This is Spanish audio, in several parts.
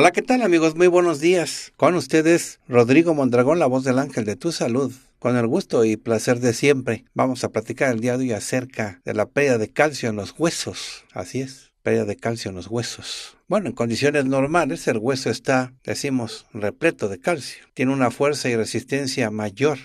Hola, ¿qué tal amigos? Muy buenos días. Con ustedes, Rodrigo Mondragón, la voz del ángel de tu salud. Con el gusto y placer de siempre, vamos a platicar el día de hoy acerca de la pérdida de calcio en los huesos. Así es, pérdida de calcio en los huesos. Bueno, en condiciones normales el hueso está, decimos, repleto de calcio. Tiene una fuerza y resistencia mayor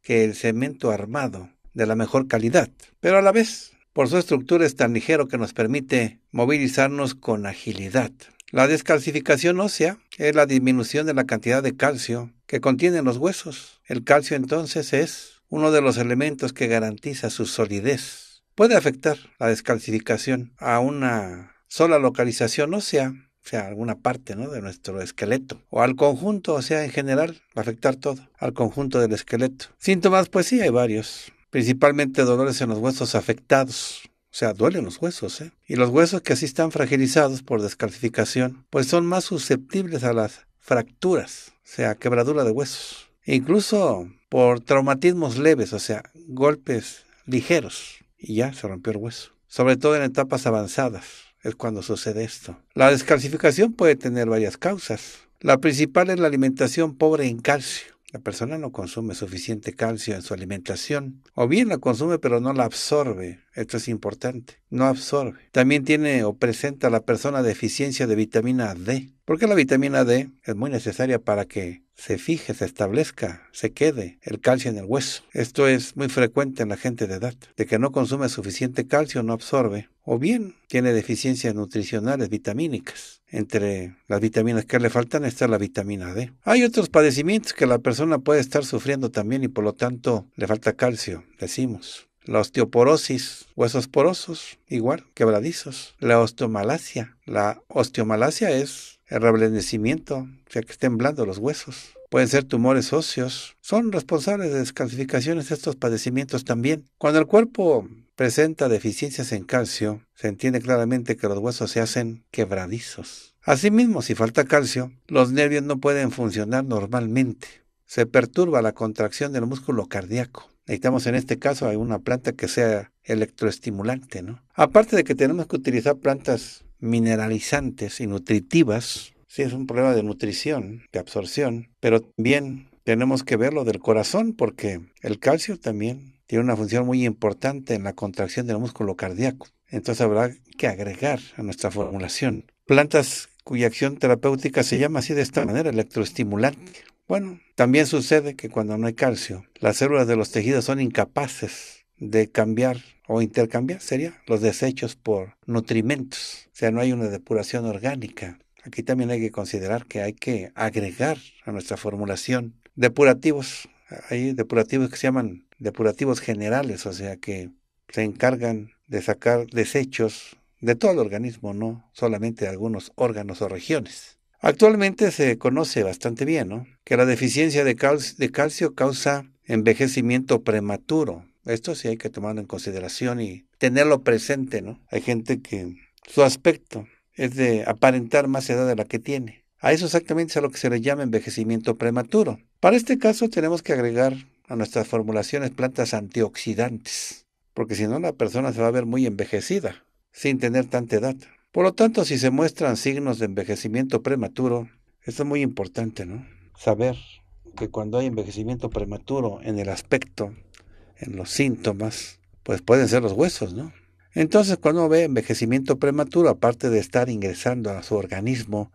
que el cemento armado de la mejor calidad. Pero a la vez, por su estructura es tan ligero que nos permite movilizarnos con agilidad. La descalcificación ósea es la disminución de la cantidad de calcio que contienen los huesos. El calcio entonces es uno de los elementos que garantiza su solidez. Puede afectar la descalcificación a una sola localización ósea, o sea, alguna parte de nuestro esqueleto, o al conjunto, o sea, en general, va afectar todo, al conjunto del esqueleto. Síntomas, pues sí, hay varios principalmente dolores en los huesos afectados. O sea, duelen los huesos, ¿eh? Y los huesos que así están fragilizados por descalcificación, pues son más susceptibles a las fracturas, o sea, quebradura de huesos. E incluso por traumatismos leves, o sea, golpes ligeros. Y ya se rompió el hueso. Sobre todo en etapas avanzadas es cuando sucede esto. La descalcificación puede tener varias causas. La principal es la alimentación pobre en calcio la persona no consume suficiente calcio en su alimentación, o bien la consume pero no la absorbe. Esto es importante, no absorbe. También tiene o presenta la persona deficiencia de vitamina D, porque la vitamina D es muy necesaria para que se fije, se establezca, se quede el calcio en el hueso. Esto es muy frecuente en la gente de edad, de que no consume suficiente calcio, no absorbe o bien tiene deficiencias nutricionales vitamínicas. Entre las vitaminas que le faltan está la vitamina D. Hay otros padecimientos que la persona puede estar sufriendo también y por lo tanto le falta calcio, decimos. La osteoporosis, huesos porosos, igual, quebradizos. La osteomalacia. La osteomalacia es el reblendecimiento, o sea que estén blandos los huesos. Pueden ser tumores óseos. Son responsables de descalcificaciones estos padecimientos también. Cuando el cuerpo presenta deficiencias en calcio, se entiende claramente que los huesos se hacen quebradizos. Asimismo, si falta calcio, los nervios no pueden funcionar normalmente. Se perturba la contracción del músculo cardíaco. Necesitamos en este caso alguna planta que sea electroestimulante, ¿no? Aparte de que tenemos que utilizar plantas mineralizantes y nutritivas, sí es un problema de nutrición, de absorción, pero bien, tenemos que verlo del corazón porque el calcio también tiene una función muy importante en la contracción del músculo cardíaco. Entonces habrá que agregar a nuestra formulación plantas cuya acción terapéutica se llama así de esta manera, electroestimulante. Bueno, también sucede que cuando no hay calcio, las células de los tejidos son incapaces de cambiar o intercambiar, sería, los desechos por nutrimentos. O sea, no hay una depuración orgánica. Aquí también hay que considerar que hay que agregar a nuestra formulación depurativos. Hay depurativos que se llaman depurativos generales, o sea que se encargan de sacar desechos de todo el organismo, no solamente de algunos órganos o regiones. Actualmente se conoce bastante bien ¿no? que la deficiencia de, de calcio causa envejecimiento prematuro. Esto sí hay que tomarlo en consideración y tenerlo presente, ¿no? Hay gente que su aspecto es de aparentar más edad de la que tiene. A eso exactamente es a lo que se le llama envejecimiento prematuro. Para este caso tenemos que agregar a nuestras formulaciones plantas antioxidantes, porque si no la persona se va a ver muy envejecida, sin tener tanta edad. Por lo tanto, si se muestran signos de envejecimiento prematuro, esto es muy importante, ¿no? Saber que cuando hay envejecimiento prematuro en el aspecto, en los síntomas, pues pueden ser los huesos, ¿no? Entonces, cuando ve envejecimiento prematuro, aparte de estar ingresando a su organismo,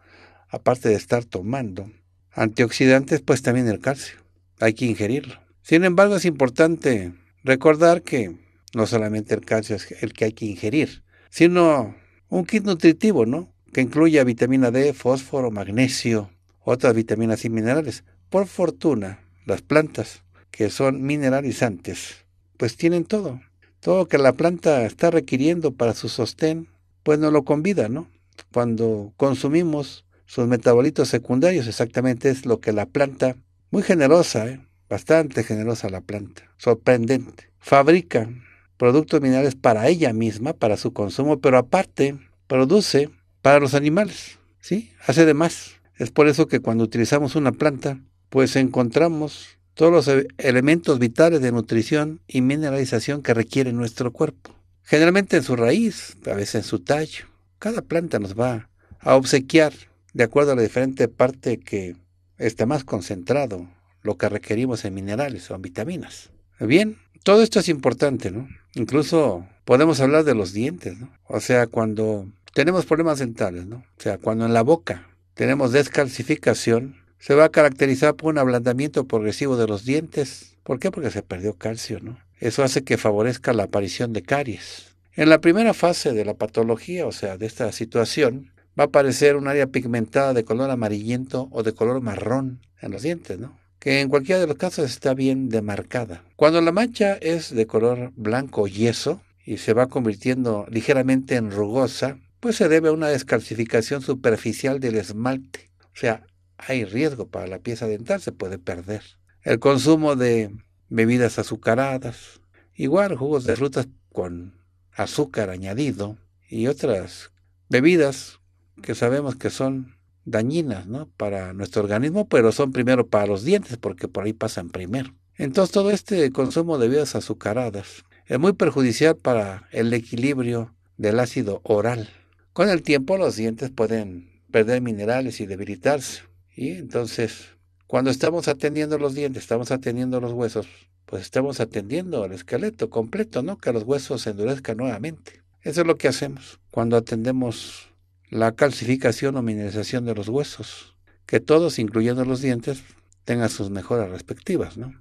aparte de estar tomando antioxidantes, pues también el calcio. Hay que ingerirlo. Sin embargo, es importante recordar que no solamente el calcio es el que hay que ingerir, sino un kit nutritivo, ¿no? Que incluya vitamina D, fósforo, magnesio, otras vitaminas y minerales. Por fortuna, las plantas que son mineralizantes, pues tienen todo. Todo que la planta está requiriendo para su sostén, pues nos lo convida, ¿no? Cuando consumimos sus metabolitos secundarios, exactamente es lo que la planta, muy generosa, ¿eh? bastante generosa la planta, sorprendente. Fabrica productos minerales para ella misma, para su consumo, pero aparte produce para los animales, ¿sí? Hace de más. Es por eso que cuando utilizamos una planta, pues encontramos todos los e-, elementos vitales de nutrición y mineralización que requiere nuestro cuerpo. Generalmente en su raíz, a veces en su tallo. Cada planta nos va a obsequiar, de acuerdo a la diferente parte que está más concentrado lo que requerimos en minerales o en vitaminas. Bien, todo esto es importante, ¿no? Incluso podemos hablar de los dientes, ¿no? O sea, cuando tenemos problemas dentales, ¿no? O sea, cuando en la boca tenemos descalcificación, se va a caracterizar por un ablandamiento progresivo de los dientes. ¿Por qué? Porque se perdió calcio, ¿no? Eso hace que favorezca la aparición de caries. En la primera fase de la patología, o sea, de esta situación, va a aparecer un área pigmentada de color amarillento o de color marrón en los dientes, ¿no? que en cualquiera de los casos está bien demarcada. Cuando la mancha es de color blanco yeso y se va convirtiendo ligeramente en rugosa, pues se debe a una descalcificación superficial del esmalte. O sea, hay riesgo para la pieza dental, se puede perder. El consumo de bebidas azucaradas, igual jugos de frutas con azúcar añadido y otras bebidas que sabemos que son dañinas ¿no? para nuestro organismo, pero son primero para los dientes, porque por ahí pasan primero. Entonces todo este consumo de bebidas azucaradas es muy perjudicial para el equilibrio del ácido oral. Con el tiempo los dientes pueden perder minerales y debilitarse. Y entonces, cuando estamos atendiendo los dientes, estamos atendiendo los huesos, pues estamos atendiendo al esqueleto completo, ¿no? Que los huesos se endurezcan nuevamente. Eso es lo que hacemos cuando atendemos la calcificación o mineralización de los huesos, que todos, incluyendo los dientes, tengan sus mejoras respectivas. ¿no?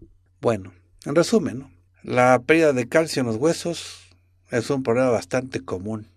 Bueno, en resumen, ¿no? la pérdida de calcio en los huesos es un problema bastante común,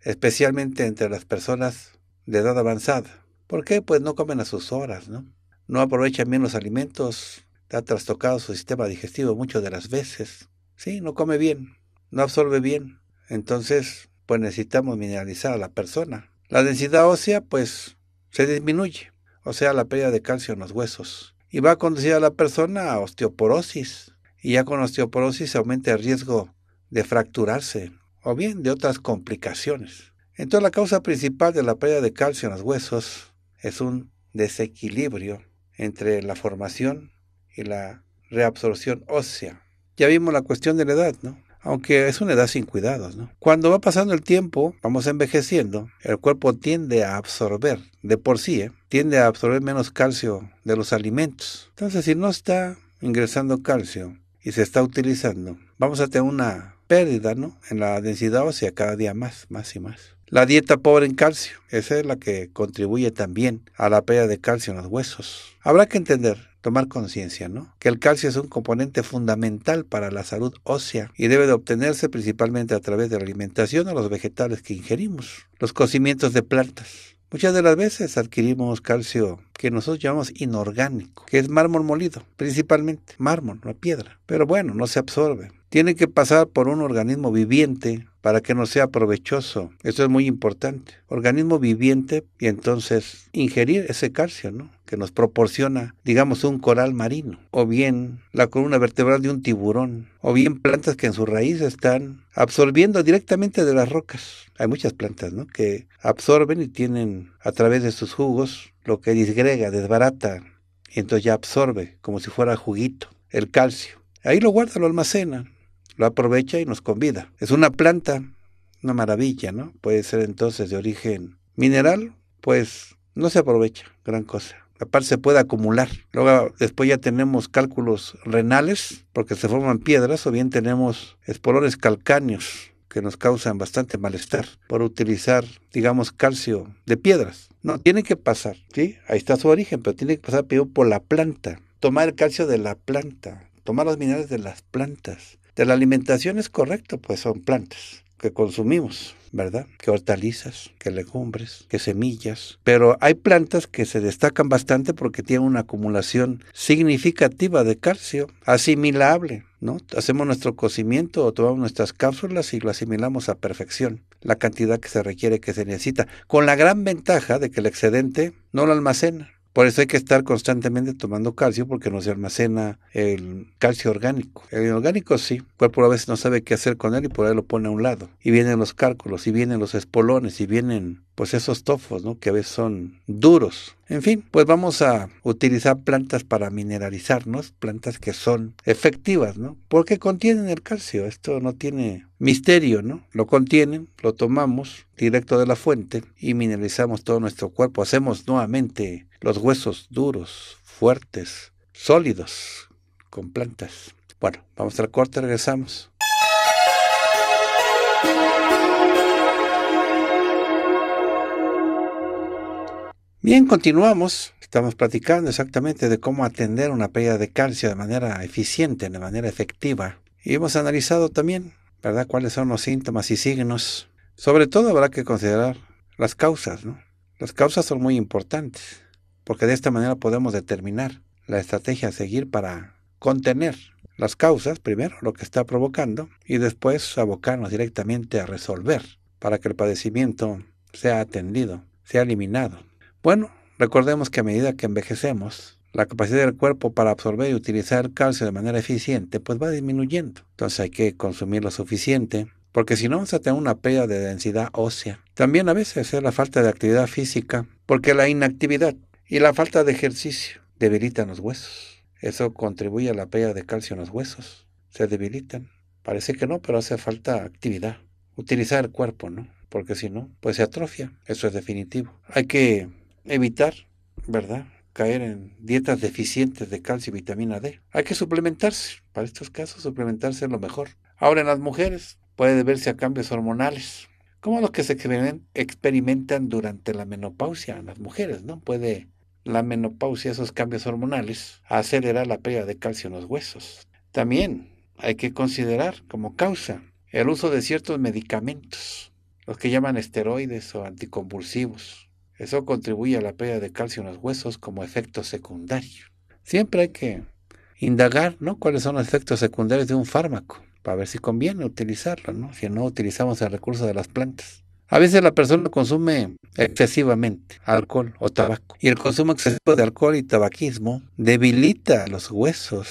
especialmente entre las personas de edad avanzada. ¿Por qué? Pues no comen a sus horas, ¿no? No aprovechan bien los alimentos, ha trastocado su sistema digestivo muchas de las veces. Sí, no come bien, no absorbe bien. Entonces, pues necesitamos mineralizar a la persona la densidad ósea, pues, se disminuye, o sea, la pérdida de calcio en los huesos, y va a conducir a la persona a osteoporosis, y ya con osteoporosis se aumenta el riesgo de fracturarse o bien de otras complicaciones. Entonces, la causa principal de la pérdida de calcio en los huesos es un desequilibrio entre la formación y la reabsorción ósea. Ya vimos la cuestión de la edad, ¿no? aunque es una edad sin cuidados. Cuando va pasando el tiempo, vamos envejeciendo, el cuerpo tiende a absorber, de por sí, ¿eh? tiende a absorber menos calcio de los alimentos. Entonces, si no está ingresando calcio y se está utilizando, vamos a tener una pérdida ¿no? en la densidad ósea cada día más, más y más. La dieta pobre en calcio, esa es la que contribuye también a la pérdida de calcio en los huesos. Habrá que entender tomar conciencia, ¿no? Que el calcio es un componente fundamental para la salud ósea y debe de obtenerse principalmente a través de la alimentación o los vegetales que ingerimos, los cocimientos de plantas. Muchas de las veces adquirimos calcio que nosotros llamamos inorgánico, que es mármol molido, principalmente, mármol, no piedra. Pero bueno, no se absorbe. Tiene que pasar por un organismo viviente para que no sea provechoso. Eso es muy importante. Organismo viviente y entonces ingerir ese calcio, ¿no? que nos proporciona, digamos, un coral marino, o bien la columna vertebral de un tiburón, o bien plantas que en su raíz están absorbiendo directamente de las rocas. Hay muchas plantas ¿no? que absorben y tienen a través de sus jugos lo que disgrega, desbarata, y entonces ya absorbe como si fuera juguito el calcio. Ahí lo guarda, lo almacena lo aprovecha y nos convida. Es una planta, una maravilla, ¿no? Puede ser entonces de origen mineral, pues no se aprovecha, gran cosa. La Aparte se puede acumular. Luego después ya tenemos cálculos renales, porque se forman piedras, o bien tenemos espolones calcáneos, que nos causan bastante malestar por utilizar, digamos, calcio de piedras. No, tiene que pasar, ¿sí? Ahí está su origen, pero tiene que pasar por la planta. Tomar el calcio de la planta, tomar los minerales de las plantas. De la alimentación es correcto, pues son plantas que consumimos, ¿verdad? Que hortalizas, que legumbres, que semillas. Pero hay plantas que se destacan bastante porque tienen una acumulación significativa de calcio asimilable, ¿no? Hacemos nuestro cocimiento o tomamos nuestras cápsulas y lo asimilamos a perfección, la cantidad que se requiere, que se necesita, con la gran ventaja de que el excedente no lo almacena por eso hay que estar constantemente tomando calcio porque no se almacena el calcio orgánico. El inorgánico sí, el cuerpo pues a veces no sabe qué hacer con él y por ahí lo pone a un lado. Y vienen los cálculos, y vienen los espolones, y vienen pues esos tofos, ¿no? Que a veces son duros. En fin, pues vamos a utilizar plantas para mineralizarnos, plantas que son efectivas, ¿no? Porque contienen el calcio, esto no tiene misterio, ¿no? Lo contienen, lo tomamos directo de la fuente y mineralizamos todo nuestro cuerpo, hacemos nuevamente los huesos duros, fuertes, sólidos, con plantas. Bueno, vamos al corte, regresamos. Bien, continuamos. Estamos platicando exactamente de cómo atender una pérdida de calcio de manera eficiente, de manera efectiva. Y hemos analizado también, ¿verdad?, cuáles son los síntomas y signos. Sobre todo habrá que considerar las causas, ¿no? Las causas son muy importantes porque de esta manera podemos determinar la estrategia a seguir para contener las causas, primero lo que está provocando, y después abocarnos directamente a resolver para que el padecimiento sea atendido, sea eliminado. Bueno, recordemos que a medida que envejecemos, la capacidad del cuerpo para absorber y utilizar calcio de manera eficiente pues va disminuyendo. Entonces hay que consumir lo suficiente porque si no vamos a tener una pérdida de densidad ósea. También a veces es la falta de actividad física porque la inactividad y la falta de ejercicio debilita los huesos. Eso contribuye a la pérdida de calcio en los huesos. Se debilitan. Parece que no, pero hace falta actividad. Utilizar el cuerpo, ¿no? Porque si no, pues se atrofia. Eso es definitivo. Hay que evitar, ¿verdad? caer en dietas deficientes de calcio y vitamina D. Hay que suplementarse. Para estos casos, suplementarse es lo mejor. Ahora en las mujeres puede deberse a cambios hormonales, como los que se experimentan durante la menopausia en las mujeres, ¿no? Puede la menopausia, esos cambios hormonales, acelera la pérdida de calcio en los huesos. También hay que considerar como causa el uso de ciertos medicamentos, los que llaman esteroides o anticonvulsivos. Eso contribuye a la pérdida de calcio en los huesos como efecto secundario. Siempre hay que indagar ¿no? cuáles son los efectos secundarios de un fármaco para ver si conviene utilizarlo, ¿no? si no utilizamos el recurso de las plantas. A veces la persona consume excesivamente alcohol o tabaco y el consumo excesivo de alcohol y tabaquismo debilita los huesos.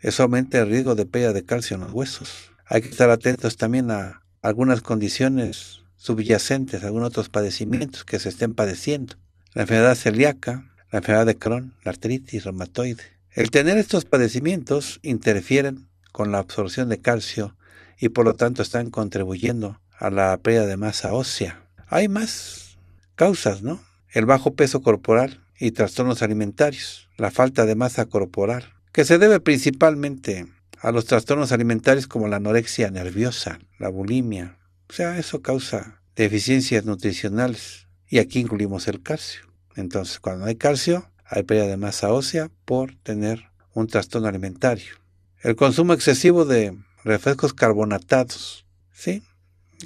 Eso aumenta el riesgo de pérdida de calcio en los huesos. Hay que estar atentos también a algunas condiciones subyacentes, algunos otros padecimientos que se estén padeciendo. La enfermedad celíaca, la enfermedad de Crohn, la artritis reumatoide. El tener estos padecimientos interfieren con la absorción de calcio y por lo tanto están contribuyendo a la pérdida de masa ósea. Hay más causas, ¿no? El bajo peso corporal y trastornos alimentarios, la falta de masa corporal, que se debe principalmente a los trastornos alimentarios como la anorexia nerviosa, la bulimia. O sea, eso causa deficiencias nutricionales y aquí incluimos el calcio. Entonces, cuando hay calcio, hay pérdida de masa ósea por tener un trastorno alimentario. El consumo excesivo de refrescos carbonatados, ¿sí?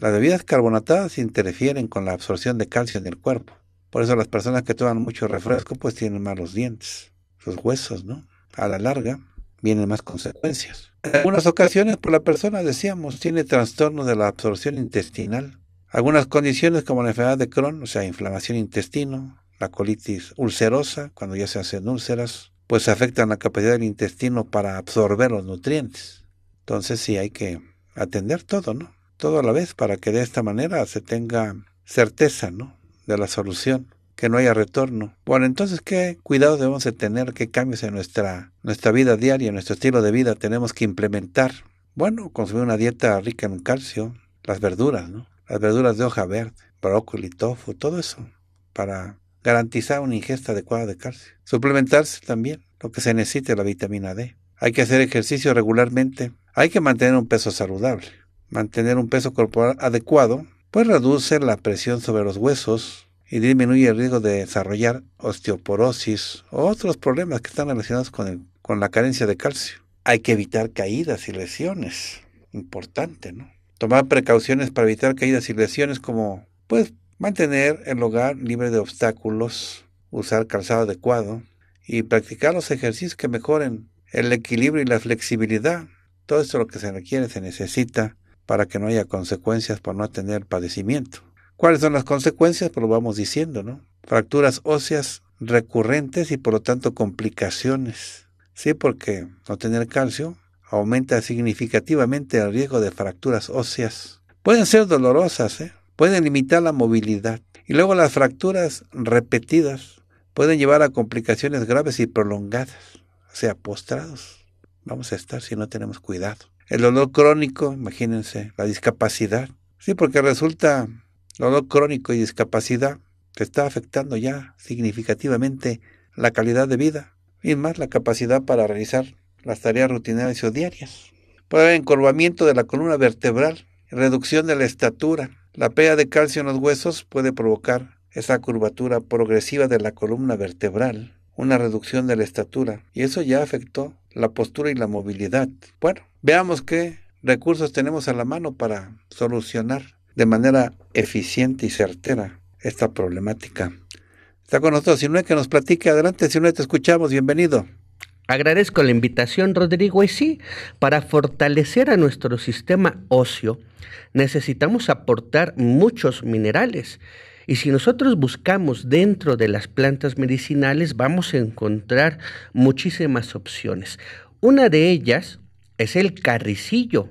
Las bebidas carbonatadas interfieren con la absorción de calcio en el cuerpo. Por eso las personas que toman mucho refresco pues tienen malos dientes, sus huesos, ¿no? A la larga vienen más consecuencias. En algunas ocasiones por pues, la persona, decíamos, tiene trastorno de la absorción intestinal. Algunas condiciones como la enfermedad de Crohn, o sea, inflamación intestino, la colitis ulcerosa, cuando ya se hacen úlceras, pues afectan la capacidad del intestino para absorber los nutrientes. Entonces sí hay que atender todo, ¿no? todo a la vez para que de esta manera se tenga certeza ¿no? de la solución, que no haya retorno. Bueno, entonces, ¿qué cuidado debemos de tener? ¿Qué cambios en nuestra, nuestra vida diaria, en nuestro estilo de vida tenemos que implementar? Bueno, consumir una dieta rica en calcio, las verduras, ¿no? Las verduras de hoja verde, brócoli, tofu, todo eso, para garantizar una ingesta adecuada de calcio. Suplementarse también, lo que se necesite, la vitamina D. Hay que hacer ejercicio regularmente. Hay que mantener un peso saludable. Mantener un peso corporal adecuado, puede reducir la presión sobre los huesos y disminuye el riesgo de desarrollar osteoporosis o otros problemas que están relacionados con, con la carencia de calcio. Hay que evitar caídas y lesiones. Importante, ¿no? Tomar precauciones para evitar caídas y lesiones como, pues, mantener el hogar libre de obstáculos, usar calzado adecuado y practicar los ejercicios que mejoren el equilibrio y la flexibilidad. Todo esto lo que se requiere, se necesita para que no haya consecuencias por no tener padecimiento. ¿Cuáles son las consecuencias? Pues lo vamos diciendo, ¿no? Fracturas óseas recurrentes y por lo tanto complicaciones. Sí, porque no tener calcio aumenta significativamente el riesgo de fracturas óseas. Pueden ser dolorosas, ¿eh? pueden limitar la movilidad. Y luego las fracturas repetidas pueden llevar a complicaciones graves y prolongadas, o sea, postrados. Vamos a estar si no tenemos cuidado. El dolor crónico, imagínense, la discapacidad. Sí, porque resulta, el dolor crónico y discapacidad te está afectando ya significativamente la calidad de vida y más la capacidad para realizar las tareas rutinarias o diarias. Puede haber encorvamiento de la columna vertebral, reducción de la estatura. La pérdida de calcio en los huesos puede provocar esa curvatura progresiva de la columna vertebral, una reducción de la estatura, y eso ya afectó la postura y la movilidad. Bueno, Veamos qué recursos tenemos a la mano para solucionar de manera eficiente y certera esta problemática. Está con nosotros si no es que nos platique. Adelante, si Sinue, te escuchamos. Bienvenido. Agradezco la invitación, Rodrigo. Y sí, para fortalecer a nuestro sistema óseo necesitamos aportar muchos minerales. Y si nosotros buscamos dentro de las plantas medicinales, vamos a encontrar muchísimas opciones. Una de ellas es el carricillo.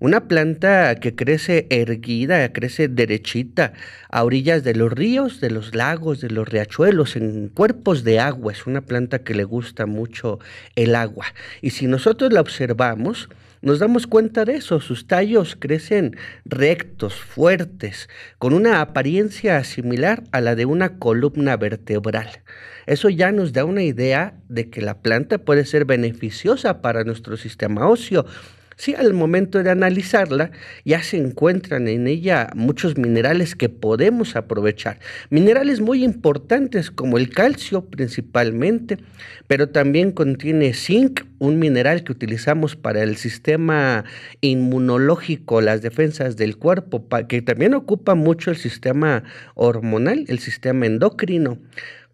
Una planta que crece erguida, crece derechita, a orillas de los ríos, de los lagos, de los riachuelos, en cuerpos de agua. Es una planta que le gusta mucho el agua. Y si nosotros la observamos, nos damos cuenta de eso. Sus tallos crecen rectos, fuertes, con una apariencia similar a la de una columna vertebral. Eso ya nos da una idea de que la planta puede ser beneficiosa para nuestro sistema óseo. Sí, al momento de analizarla ya se encuentran en ella muchos minerales que podemos aprovechar. Minerales muy importantes como el calcio principalmente, pero también contiene zinc, un mineral que utilizamos para el sistema inmunológico, las defensas del cuerpo, que también ocupa mucho el sistema hormonal, el sistema endocrino.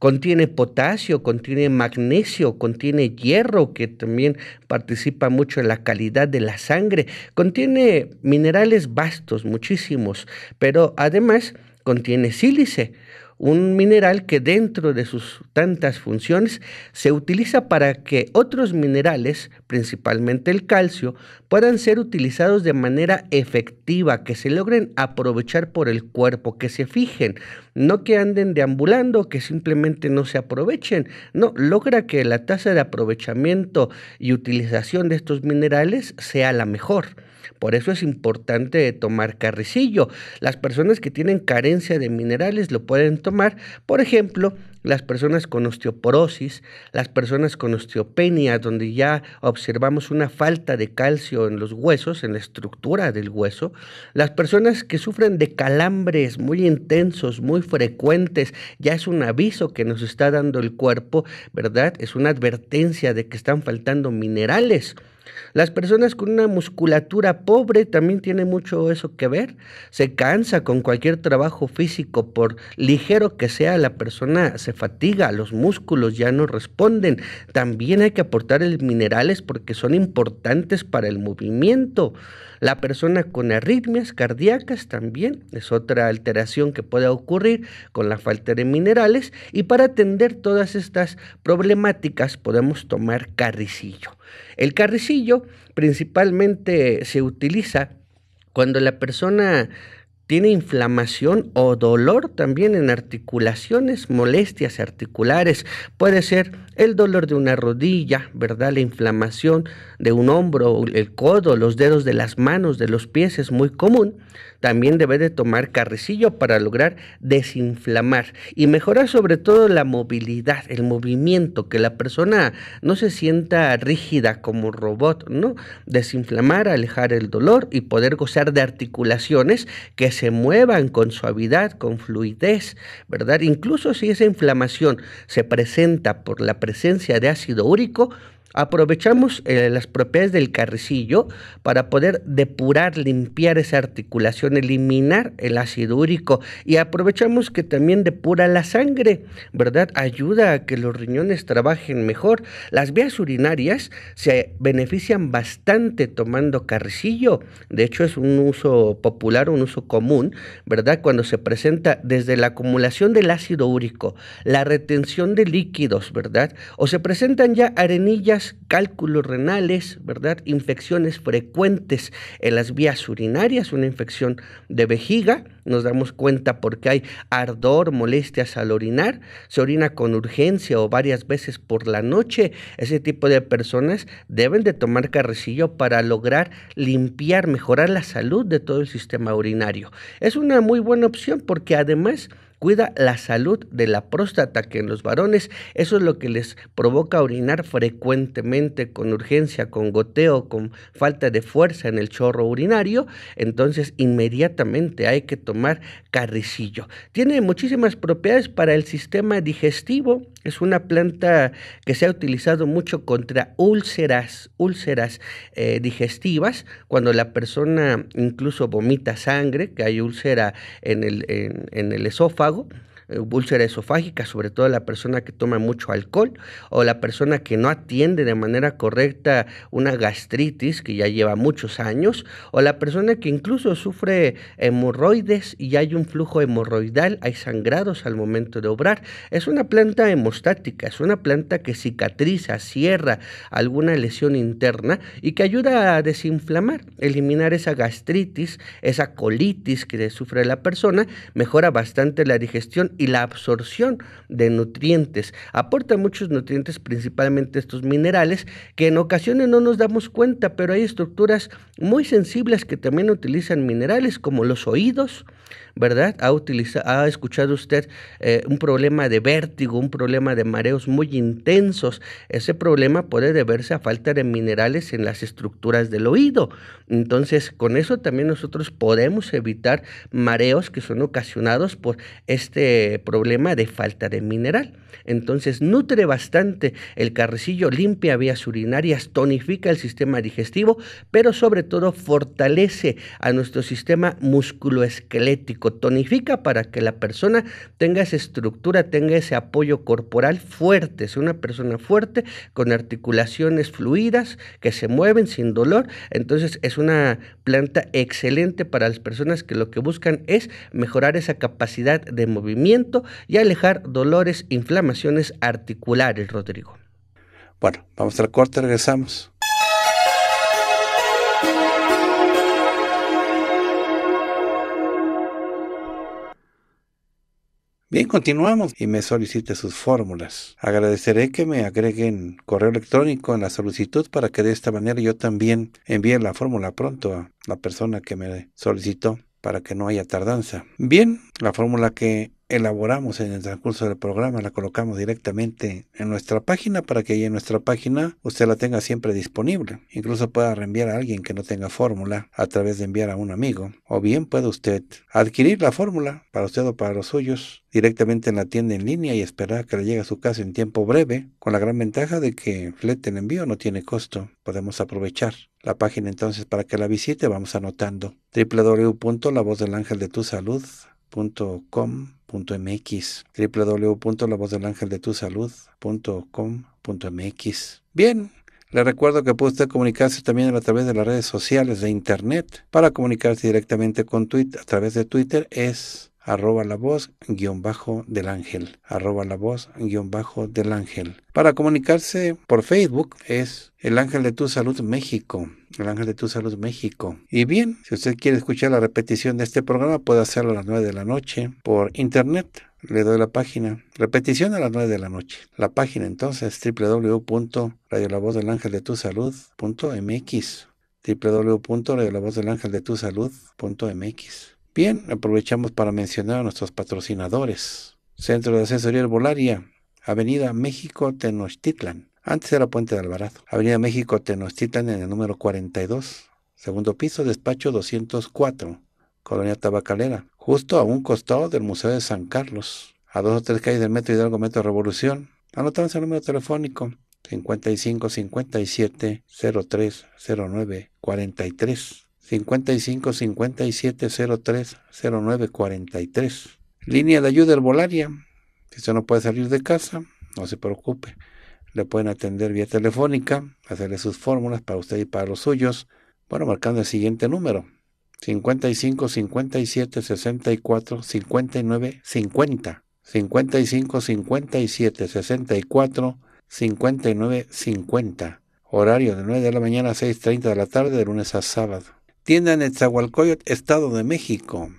Contiene potasio, contiene magnesio, contiene hierro, que también participa mucho en la calidad de la sangre. Contiene minerales vastos, muchísimos, pero además contiene sílice un mineral que dentro de sus tantas funciones se utiliza para que otros minerales, principalmente el calcio, puedan ser utilizados de manera efectiva, que se logren aprovechar por el cuerpo, que se fijen, no que anden deambulando, que simplemente no se aprovechen, no, logra que la tasa de aprovechamiento y utilización de estos minerales sea la mejor. Por eso es importante tomar carricillo. Las personas que tienen carencia de minerales lo pueden tomar. Por ejemplo, las personas con osteoporosis, las personas con osteopenia, donde ya observamos una falta de calcio en los huesos, en la estructura del hueso, las personas que sufren de calambres muy intensos, muy frecuentes, ya es un aviso que nos está dando el cuerpo, ¿verdad? Es una advertencia de que están faltando minerales. Las personas con una musculatura pobre también tienen mucho eso que ver. Se cansa con cualquier trabajo físico, por ligero que sea, la persona se fatiga, los músculos ya no responden. También hay que aportar minerales porque son importantes para el movimiento. La persona con arritmias cardíacas también es otra alteración que puede ocurrir con la falta de minerales. Y para atender todas estas problemáticas podemos tomar carricillo. El carricillo principalmente se utiliza cuando la persona tiene inflamación o dolor también en articulaciones, molestias articulares. Puede ser el dolor de una rodilla, ¿verdad? La inflamación de un hombro, el codo, los dedos de las manos, de los pies es muy común. También debe de tomar carrecillo para lograr desinflamar y mejorar sobre todo la movilidad, el movimiento, que la persona no se sienta rígida como robot, ¿no? Desinflamar, alejar el dolor y poder gozar de articulaciones que se muevan con suavidad, con fluidez, ¿verdad? Incluso si esa inflamación se presenta por la presencia de ácido úrico, Aprovechamos eh, las propiedades del carricillo para poder depurar, limpiar esa articulación, eliminar el ácido úrico y aprovechamos que también depura la sangre, ¿verdad? Ayuda a que los riñones trabajen mejor. Las vías urinarias se benefician bastante tomando carricillo. De hecho, es un uso popular, un uso común, ¿verdad? Cuando se presenta desde la acumulación del ácido úrico, la retención de líquidos, ¿verdad? O se presentan ya arenillas cálculos renales, ¿verdad? Infecciones frecuentes en las vías urinarias, una infección de vejiga, nos damos cuenta porque hay ardor, molestias al orinar, se orina con urgencia o varias veces por la noche. Ese tipo de personas deben de tomar carrecillo para lograr limpiar, mejorar la salud de todo el sistema urinario. Es una muy buena opción porque además Cuida la salud de la próstata, que en los varones eso es lo que les provoca orinar frecuentemente, con urgencia, con goteo, con falta de fuerza en el chorro urinario. Entonces, inmediatamente hay que tomar carricillo. Tiene muchísimas propiedades para el sistema digestivo, es una planta que se ha utilizado mucho contra úlceras, úlceras eh, digestivas, cuando la persona incluso vomita sangre, que hay úlcera en el esófago. Eh, úlcera esofágica, sobre todo la persona que toma mucho alcohol o la persona que no atiende de manera correcta una gastritis que ya lleva muchos años o la persona que incluso sufre hemorroides y hay un flujo hemorroidal, hay sangrados al momento de obrar. Es una planta hemostática, es una planta que cicatriza, cierra alguna lesión interna y que ayuda a desinflamar, eliminar esa gastritis, esa colitis que sufre la persona, mejora bastante la digestión y la absorción de nutrientes. Aporta muchos nutrientes, principalmente estos minerales, que en ocasiones no nos damos cuenta, pero hay estructuras muy sensibles que también utilizan minerales, como los oídos, ¿verdad? Ha, ha escuchado usted eh, un problema de vértigo, un problema de mareos muy intensos. Ese problema puede deberse a falta de minerales en las estructuras del oído. Entonces, con eso también nosotros podemos evitar mareos que son ocasionados por este problema de falta de mineral. Entonces, nutre bastante el carrecillo, limpia vías urinarias, tonifica el sistema digestivo, pero sobre todo fortalece a nuestro sistema musculoesquelético tonifica para que la persona tenga esa estructura, tenga ese apoyo corporal fuerte, es una persona fuerte con articulaciones fluidas que se mueven sin dolor, entonces es una planta excelente para las personas que lo que buscan es mejorar esa capacidad de movimiento y alejar dolores, inflamaciones articulares, Rodrigo. Bueno, vamos al corte, regresamos. Bien, continuamos y me solicite sus fórmulas. Agradeceré que me agreguen correo electrónico en la solicitud para que de esta manera yo también envíe la fórmula pronto a la persona que me solicitó para que no haya tardanza. Bien, la fórmula que elaboramos en el transcurso del programa, la colocamos directamente en nuestra página para que ahí en nuestra página usted la tenga siempre disponible. Incluso pueda reenviar a alguien que no tenga fórmula a través de enviar a un amigo. O bien puede usted adquirir la fórmula para usted o para los suyos directamente en la tienda en línea y esperar que le llegue a su casa en tiempo breve, con la gran ventaja de que flete el envío no tiene costo. Podemos aprovechar la página entonces para que la visite, vamos anotando www.lavozdelangeldetusalud.com www.lavozdelangeldetusalud.com.mx Bien, le recuerdo que puede usted comunicarse también a través de las redes sociales de Internet. Para comunicarse directamente con Twitter, a través de Twitter es arroba la voz guión bajo del ángel arroba la voz guión bajo del ángel para comunicarse por facebook es el ángel de tu salud méxico el Ángel de tu Salud México. Y bien, si usted quiere escuchar la repetición de este programa, puede hacerlo a las 9 de la noche por internet. Le doy la página. Repetición a las 9 de la noche. La página entonces www.radiolavoz.delangeldetusalud.mx www.radiolavoz.delangeldetusalud.mx Bien, aprovechamos para mencionar a nuestros patrocinadores. Centro de Asesoría Herbolaria, Avenida México, Tenochtitlan, antes era Puente de Alvarado. Avenida México Tenochtitlan en el número 42. Segundo piso, despacho 204. Colonia Tabacalera. Justo a un costado del Museo de San Carlos. A dos o tres calles del Metro Hidalgo Metro Revolución. Anotamos el número telefónico 55 57 03 09 43. 55 57 03 09 43. Línea de ayuda herbolaria. Si usted no puede salir de casa, no se preocupe. Le pueden atender vía telefónica, hacerle sus fórmulas para usted y para los suyos. Bueno, marcando el siguiente número. 55 57 64 59 50. 55 57 64 59 50. Horario de 9 de la mañana a 6.30 de la tarde de lunes a sábado. Tienda en Etzahualcoyot, Estado de México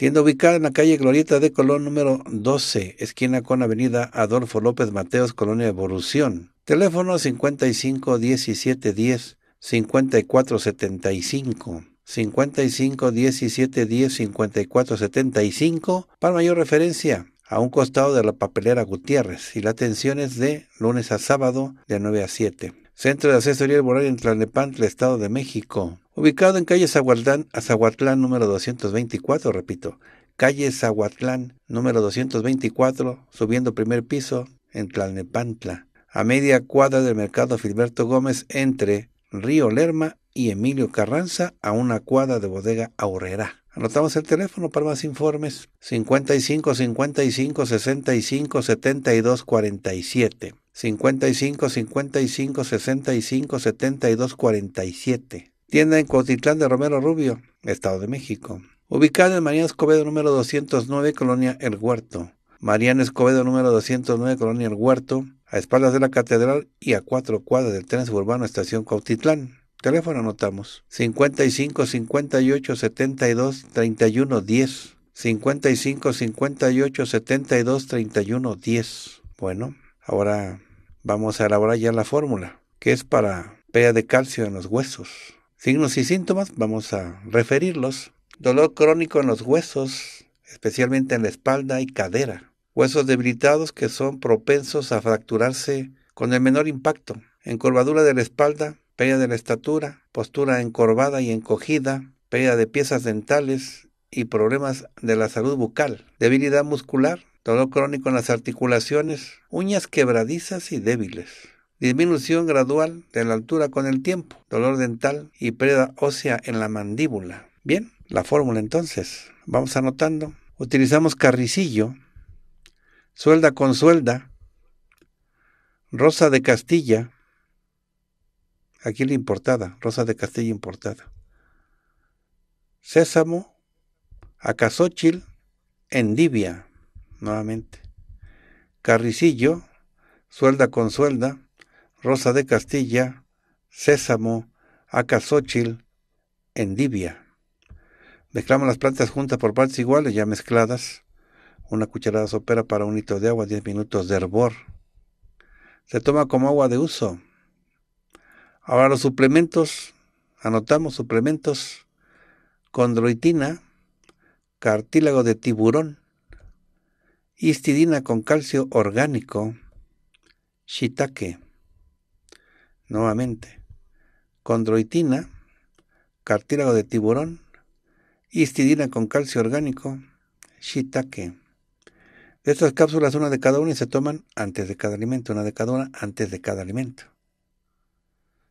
tienda ubicada en la calle Glorieta de Colón número 12, esquina con avenida Adolfo López Mateos, Colonia Evolución. Teléfono 55 17 10 54 75. 55 17 10 54 75 para mayor referencia a un costado de la papelera Gutiérrez y la atención es de lunes a sábado de 9 a 7. Centro de Asesoría Laboral en Tlalnepantla, Estado de México. Ubicado en calle a Zahuatlán número 224, repito, calle Zahuatlán número 224, subiendo primer piso, en Tlalnepantla, a media cuadra del mercado Filberto Gómez entre Río Lerma y Emilio Carranza, a una cuadra de bodega Aurrera. Anotamos el teléfono para más informes 55 55 65 72 47. 55 55 65 72 47. Tienda en Cuautitlán de Romero Rubio, Estado de México. Ubicada en Mariano Escobedo número 209, Colonia El Huerto. Mariana Escobedo número 209, Colonia El Huerto, a espaldas de la catedral y a cuatro cuadras del tren suburbano Estación Cuautitlán. Teléfono anotamos 55 58 72 31 10. 55 58 72 31 10. Bueno, ahora vamos a elaborar ya la fórmula, que es para pérdida de calcio en los huesos. Signos y síntomas, vamos a referirlos. Dolor crónico en los huesos, especialmente en la espalda y cadera. Huesos debilitados que son propensos a fracturarse con el menor impacto. Encorvadura de la espalda, pérdida de la estatura, postura encorvada y encogida, pérdida de piezas dentales y problemas de la salud bucal. Debilidad muscular, dolor crónico en las articulaciones, uñas quebradizas y débiles, disminución gradual de la altura con el tiempo, dolor dental y pérdida ósea en la mandíbula. Bien, la fórmula entonces, vamos anotando. Utilizamos carricillo, suelda con suelda, rosa de Castilla, aquí la importada, rosa de Castilla importada, sésamo, acasóchil, endivia nuevamente. Carricillo, Suelda con Suelda, Rosa de Castilla, Sésamo, acasóchil, Endivia. Mezclamos las plantas juntas por partes iguales, ya mezcladas. Una cucharada sopera para un litro de agua, 10 minutos de hervor. Se toma como agua de uso. Ahora los suplementos, anotamos suplementos, condroitina, cartílago de tiburón, histidina con calcio orgánico, shiitake, nuevamente, condroitina, cartílago de tiburón, histidina con calcio orgánico, shiitake. De estas cápsulas, una de cada una y se toman antes de cada alimento, una de cada una antes de cada alimento.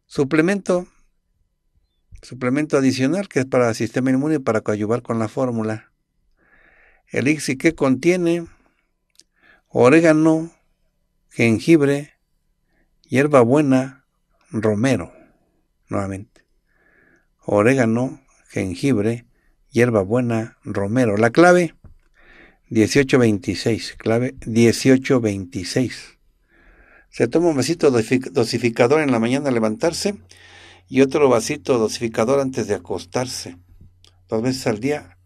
Suplemento, suplemento adicional que es para el sistema inmune y para coadyuvar con la fórmula. El ICSI que contiene orégano, jengibre, hierbabuena, romero. Nuevamente. Orégano, jengibre, hierbabuena, romero. La clave 1826, clave 1826. Se toma un vasito dosificador en la mañana al levantarse y otro vasito dosificador antes de acostarse. Dos veces al día,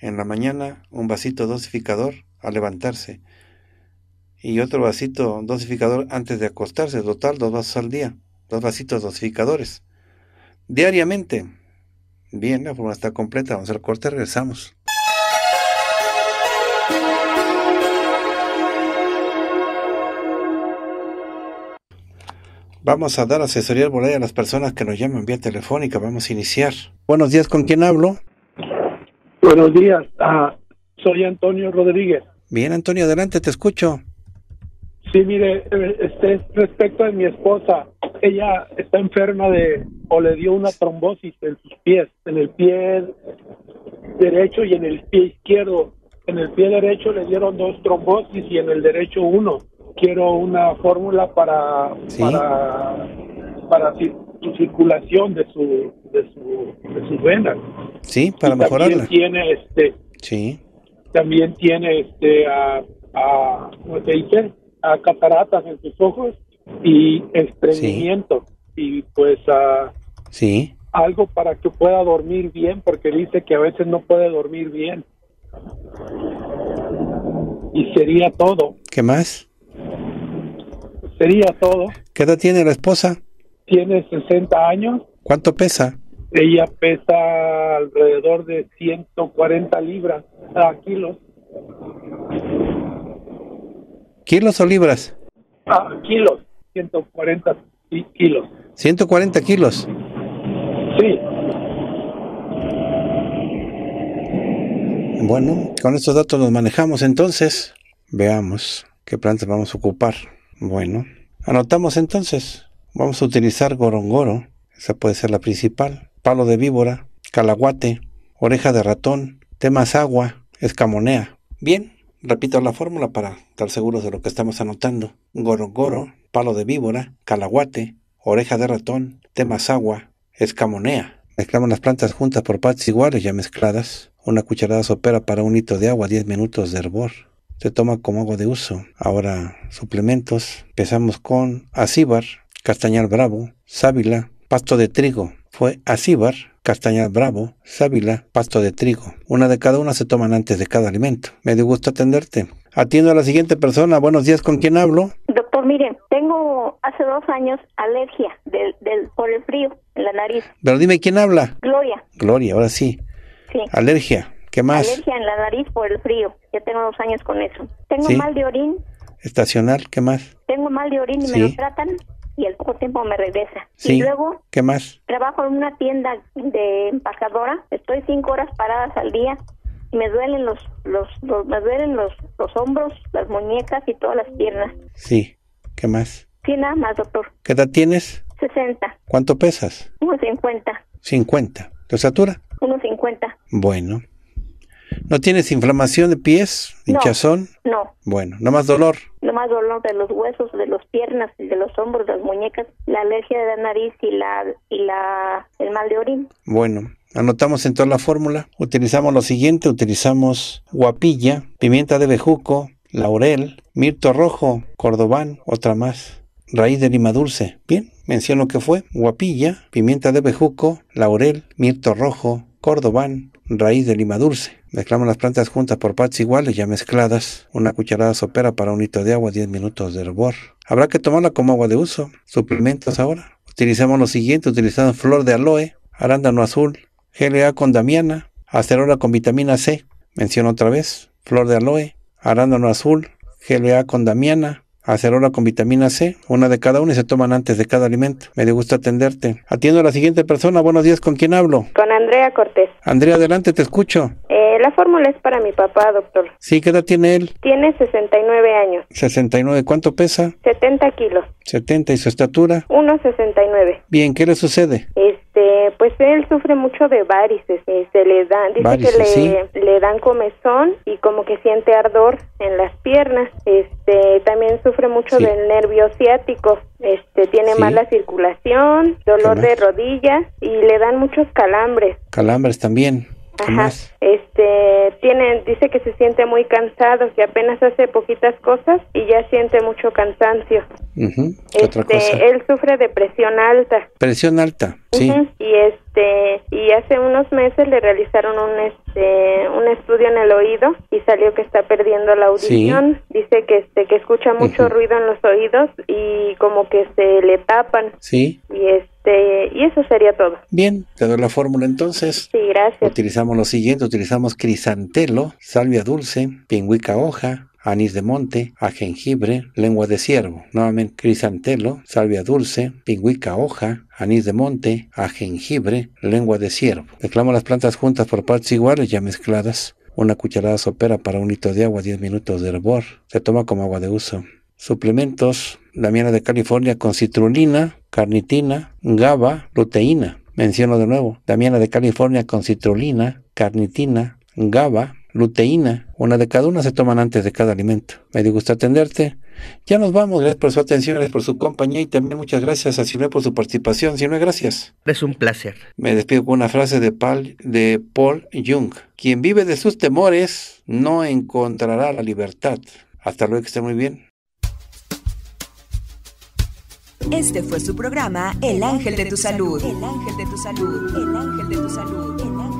en la mañana un vasito dosificador al levantarse y otro vasito dosificador antes de acostarse. Total, dos vasos al día, dos vasitos dosificadores. Diariamente. Bien, la forma está completa. Vamos al corte, regresamos. Vamos a dar asesoría al a las personas que nos llaman vía telefónica. Vamos a iniciar. Buenos días, ¿con quién hablo? Buenos días, ah, soy Antonio Rodríguez. Bien, Antonio, adelante, te escucho. Sí, mire, este, respecto a mi esposa, ella está enferma de, o le dio una trombosis en sus pies, en el pie derecho y en el pie izquierdo. En el pie derecho le dieron dos trombosis y en el derecho uno. Quiero una fórmula para, para, su circulación de su, de su, de sus venas. Sí, para mejorarla. También tiene este. Sí. También tiene este, a, a ¿cómo se dice? a cataratas en sus ojos y estreñimiento. Y pues a algo para que pueda dormir bien, porque dice que a veces no puede dormir bien. Y sería todo. ¿Qué más? Sería todo. ¿Qué edad tiene la esposa? Tiene 60 años. ¿Cuánto pesa? Ella pesa alrededor de 140 libras a kilos. ¿Kilos o libras? Ah, kilos, 140 kilos. 140 kilos. Sí. Bueno, con estos datos nos manejamos entonces. Veamos qué plantas vamos a ocupar. Bueno, anotamos entonces. Vamos a utilizar gorongoro. Esa puede ser la principal. Palo de víbora, calaguate, oreja de ratón, temas agua, escamonea. Bien, Repito la fórmula para estar seguros de lo que estamos anotando. Gorongoro, palo de víbora, calaguate, oreja de ratón, temazagua, escamonea. Mezclamos las plantas juntas por partes iguales ya mezcladas. Una cucharada sopera para un litro de agua, 10 minutos de hervor. Se toma como agua de uso. Ahora, suplementos. Empezamos con acíbar, castañal bravo, sábila, pasto de trigo. Fue acíbar, castañas bravo, sábila, pasto de trigo. Una de cada una se toman antes de cada alimento. Me dio gusto atenderte. Atiendo a la siguiente persona. Buenos días, ¿con quién hablo? Doctor, miren, tengo hace dos años alergia del, por el frío en la nariz. Pero dime, ¿quién habla? Gloria. Gloria, ahora sí. Sí. Alergia. ¿Qué más? Alergia en la nariz por el frío. Ya tengo dos años con eso. Tengo mal de orín. Estacional, ¿qué más? Tengo mal de orín y me lo tratan y el poco tiempo me regresa. Y luego, ¿qué más? Trabajo en una tienda de empacadora, estoy cinco horas paradas al día y me duelen los, los, me duelen los, hombros, las muñecas y todas las piernas. Sí, ¿qué más? Sí, nada más, doctor. ¿Qué edad tienes? 60. ¿Cuánto pesas? 1.50. 50. 50. ¿Tu 1.50. Bueno, ¿No tienes inflamación de pies? ¿Hinchazón? No. Bueno, ¿no más dolor? No más dolor de los huesos, de las piernas, de los hombros, de las muñecas, la alergia de la nariz y, la, la, el mal de orín. Bueno, Anotamos en toda la fórmula. Utilizamos lo siguiente: utilizamos guapilla, pimienta de bejuco, laurel, mirto rojo, cordobán, otra más, raíz de lima dulce. Bien, menciono que fue guapilla, pimienta de bejuco, laurel, mirto rojo, cordobán, raíz de lima dulce. Mezclamos las plantas juntas por partes iguales, ya mezcladas. Una cucharada sopera para un litro de agua, 10 minutos de hervor. Habrá que tomarla como agua de uso. Suplementos ahora. Utilizamos lo siguiente, utilizamos flor de aloe, arándano azul, GLA con damiana, acerola con vitamina C. Menciono otra vez, flor de aloe, arándano azul, GLA con damiana, acerola con vitamina C, una de cada una y se toman antes de cada alimento. Me gusta atenderte. Atiendo a la siguiente persona. Buenos días, ¿con quién hablo? Con Andrea Cortés. Andrea, adelante, te escucho. Eh, la fórmula es para mi papá, doctor. Sí, ¿qué edad tiene él? Tiene 69 años. 69, ¿cuánto pesa? 70 kilos. 70, ¿y su estatura? 1,69. Bien, ¿qué le sucede? Este, pues él sufre mucho de varices, se este, le dan, dice que le, dan comezón y como que siente ardor en las piernas. Este, también sufre mucho del nervio ciático. Este, tiene mala circulación, dolor de rodillas y le dan muchos calambres. Calambres también. Ajá. Este, tiene, dice que se siente muy cansado, que apenas hace poquitas cosas y ya siente mucho cansancio. este, Otra cosa. Él sufre de presión alta. Presión alta, sí. Y este, y hace unos meses le realizaron un este, un estudio en el oído y salió que está perdiendo la audición. Dice que este que escucha mucho ruido en los oídos y como que se le tapan. Sí. Y este y eso sería todo. Bien, te doy la fórmula entonces. Sí, gracias. Utilizamos lo siguiente, utilizamos crisantelo, salvia dulce, pingüica hoja, anís de monte, a jengibre, lengua de ciervo, nuevamente crisantelo, salvia dulce, pingüica hoja, anís de monte, a jengibre, lengua de ciervo. Mezclamos las plantas juntas por partes iguales ya mezcladas. Una cucharada sopera para un litro de agua, 10 minutos de hervor. Se toma como agua de uso. Suplementos, Damiana de California con citrulina, carnitina, GABA, luteína. Menciono de nuevo, Damiana de California con citrulina, carnitina, GABA, luteína. Una de cada una se toman antes de cada alimento. Me dio gusto atenderte. Ya nos vamos. Gracias por su atención, gracias por su compañía y también muchas gracias a Silvia por su participación. Silvia, gracias. Es un placer. Me despido con una frase de Paul, de Paul Jung. Quien vive de sus temores no encontrará la libertad. Hasta luego, que esté muy bien. Este fue su programa El Ángel de tu Salud. El Ángel de tu Salud. El Ángel de tu Salud. El ángel de tu salud.